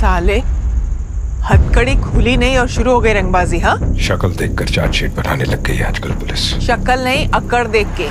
साले हथकड़ी खुली नहीं और शुरू हो गई रंगबाजी हाँ शक्ल देखकर चार्जशीट बनाने लग गई आजकल पुलिस शक्ल नहीं अक्कड़ देख के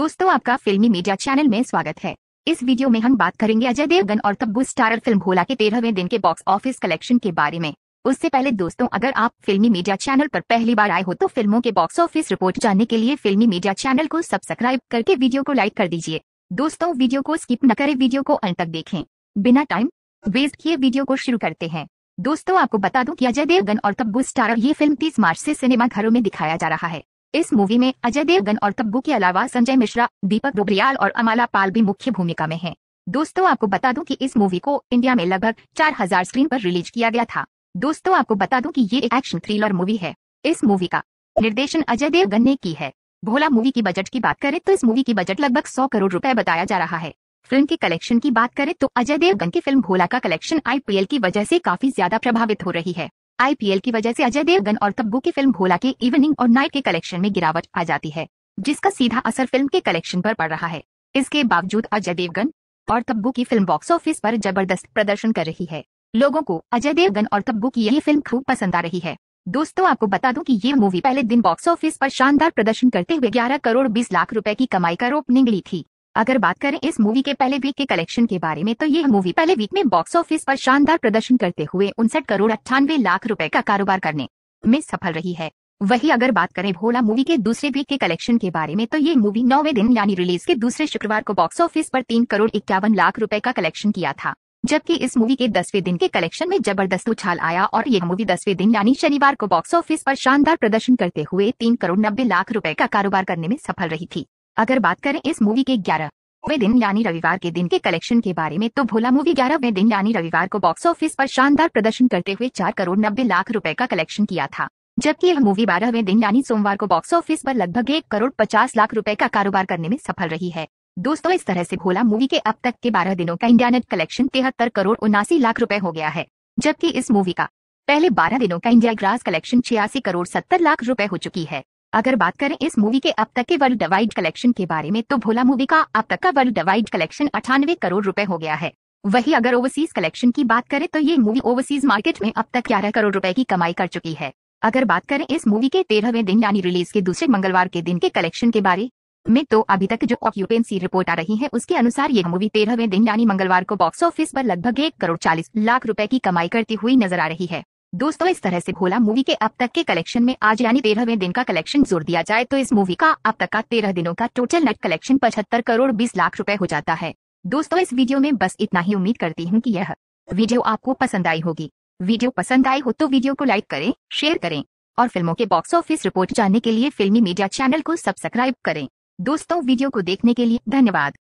दोस्तों आपका फिल्मी मीडिया चैनल में स्वागत है इस वीडियो में हम बात करेंगे अजय देवगन और तब्बू स्टारर फिल्म भोला के तेरहवें दिन के बॉक्स ऑफिस कलेक्शन के बारे में उससे पहले दोस्तों अगर आप फिल्मी मीडिया चैनल पर पहली बार आए हो तो फिल्मों के बॉक्स ऑफिस रिपोर्ट जानने के लिए फिल्मी मीडिया चैनल को सब्सक्राइब करके वीडियो को लाइक कर दीजिए दोस्तों वीडियो को स्किप न करें वीडियो को अंत तक देखें बिना टाइम वेस्ट किए वीडियो को शुरू करते हैं दोस्तों आपको बता दूं कि अजय देवगन और तब्बू स्टारर ये फिल्म 30 मार्च से सिनेमा घरों में दिखाया जा रहा है इस मूवी में अजय देवगन और तब्बू के अलावा संजय मिश्रा दीपक डोबरियाल और अमाला पाल भी मुख्य भूमिका में हैं। दोस्तों आपको बता दूं कि इस मूवी को इंडिया में लगभग 4000 स्क्रीन पर रिलीज किया गया था दोस्तों आपको बता दूं कि ये एक एक्शन थ्रिलर मूवी है इस मूवी का निर्देशन अजय देवगन ने की है भोला मूवी की बजट की बात करें तो इस मूवी की बजट लगभग सौ करोड़ रुपए बताया जा रहा है फिल्म के कलेक्शन की बात करें तो अजय देवगन की फिल्म भोला का कलेक्शन आई की वजह से काफी ज्यादा प्रभावित हो रही है आईपीएल की वजह से अजय देवगन और तब्बू की फिल्म भोला के इवनिंग और नाइट के कलेक्शन में गिरावट आ जाती है जिसका सीधा असर फिल्म के कलेक्शन पर पड़ रहा है इसके बावजूद अजय देवगन और तब्बू की फिल्म बॉक्स ऑफिस पर जबरदस्त प्रदर्शन कर रही है लोगों को अजय देवगन और तब्बू की यही फिल्म खूब पसंद आ रही है दोस्तों आपको बता दूं कि ये मूवी पहले दिन बॉक्स ऑफिस पर शानदार प्रदर्शन करते हुए 11 करोड़ 20 लाख रुपए की कमाई का रोप निगली थी अगर बात करें इस मूवी के पहले वीक के कलेक्शन के बारे में तो यह मूवी पहले वीक में बॉक्स ऑफिस पर शानदार प्रदर्शन करते हुए उनसठ करोड़ अट्ठानवे लाख रुपए का कारोबार करने में सफल रही है वही अगर बात करें भोला मूवी के दूसरे वीक के कलेक्शन के बारे में तो ये मूवी नौवे दिन यानी रिलीज के दूसरे शुक्रवार को बॉक्स ऑफिस पर तीन करोड़ इक्यावन लाख रुपए का कलेक्शन किया था जबकि इस मूवी के दसवें दिन के कलेक्शन में जबरदस्त उछाल आया और यह मूवी दसवें दिन यानी शनिवार को बॉक्स ऑफिस पर शानदार प्रदर्शन करते हुए तीन करोड़ नब्बे लाख रुपए का कारोबार करने में सफल रही थी अगर बात करें इस मूवी के ग्यारह वे दिन यानी रविवार के दिन के कलेक्शन के बारे में तो भोला मूवी ग्यारहवें दिन यानी रविवार को बॉक्स ऑफिस पर शानदार प्रदर्शन करते हुए चार करोड़ नब्बे लाख रुपए का कलेक्शन किया था जबकि यह मूवी बारहवें दिन यानी सोमवार को बॉक्स ऑफिस पर लगभग एक करोड़ पचास लाख रुपए का कारोबार करने में सफल रही है दोस्तों इस तरह से भोला मूवी के अब तक के 12 दिनों का इंडिया नेट कलेक्शन तिहत्तर करोड़ उनासी लाख रुपए हो गया है जबकि इस मूवी का पहले 12 दिनों का इंडिया ग्रास कलेक्शन छियासी करोड़ सत्तर लाख रुपए हो चुकी है अगर बात करें इस मूवी के अब तक के वर्ल्ड वाइड कलेक्शन के बारे में तो भोला मूवी का अब तक का वर्ल्ड वाइड कलेक्शन अठानवे करोड़ रुपए हो गया है वही अगर ओवरसीज कलेक्शन की बात करें तो ये मूवी ओवरसीज मार्केट में अब तक ग्यारह करोड़ रुपए की कमाई कर चुकी है अगर बात करें इस मूवी के तेरहवें दिन यानी रिलीज के दूसरे मंगलवार के दिन के कलेक्शन के बारे में तो अभी तक जो ऑक्यूपेंसी रिपोर्ट आ रही है उसके अनुसार ये मूवी तेरहवें दिन यानी मंगलवार को बॉक्स ऑफिस पर लगभग एक करोड़ चालीस लाख रुपए की कमाई करती हुई नजर आ रही है दोस्तों इस तरह से भोला मूवी के अब तक के कलेक्शन में आज यानी तेरहवें दिन का कलेक्शन जोर दिया जाए तो इस मूवी का अब तक का तेरह दिनों का टोटल नेट कलेक्शन पचहत्तर करोड़ बीस लाख रूपए हो जाता है दोस्तों इस वीडियो में बस इतना ही उम्मीद करती हूँ की यह वीडियो आपको पसंद आई होगी वीडियो पसंद आई हो तो वीडियो को लाइक करें शेयर करें और फिल्मों के बॉक्स ऑफिस रिपोर्ट जानने के लिए फिल्मी मीडिया चैनल को सब्सक्राइब करें दोस्तों वीडियो को देखने के लिए धन्यवाद